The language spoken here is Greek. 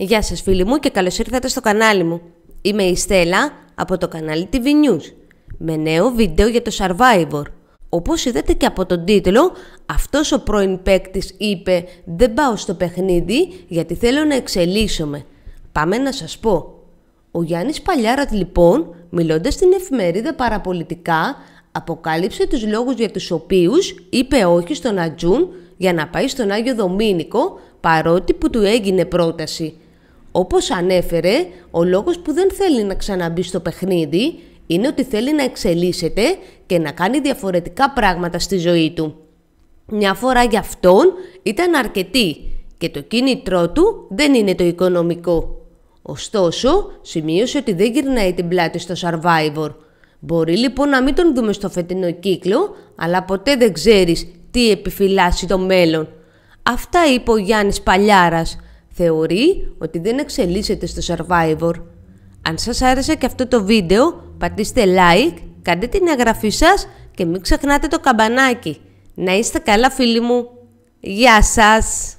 Γεια σας φίλοι μου και καλώς ήρθατε στο κανάλι μου. Είμαι η Στέλλα από το κανάλι TV News με νέο βίντεο για το Survivor. Όπως είδατε και από τον τίτλο, αυτός ο πρώην παίκτης είπε «Δεν πάω στο παιχνίδι γιατί θέλω να εξελίσσομαι». Πάμε να σας πω. Ο Γιάννης Παλιάρατ λοιπόν, μιλώντας στην εφημερίδα Παραπολιτικά, αποκάλυψε τους λόγους για τους οποίους είπε όχι στον Ατζούν για να πάει στον Άγιο Δομήνικο παρότι που του έγινε πρόταση. Όπως ανέφερε, ο λόγος που δεν θέλει να ξαναμπεί στο παιχνίδι είναι ότι θέλει να εξελίσσεται και να κάνει διαφορετικά πράγματα στη ζωή του. Μια φορά για αυτόν ήταν αρκετή και το κίνητρό του δεν είναι το οικονομικό. Ωστόσο, σημείωσε ότι δεν γυρνάει την πλάτη στο Survivor. Μπορεί λοιπόν να μην τον δούμε στο φετινό κύκλο, αλλά ποτέ δεν ξέρεις τι επιφυλάσσει το μέλλον. Αυτά είπε ο Γιάννης Παλιάρας, θεωρεί ότι δεν εξελίσσεται στο Survivor. Αν σας άρεσε και αυτό το βίντεο, πατήστε like, κάντε την εγγραφή σας και μην ξεχνάτε το καμπανάκι. Να είστε καλά φίλοι μου. Γεια σας!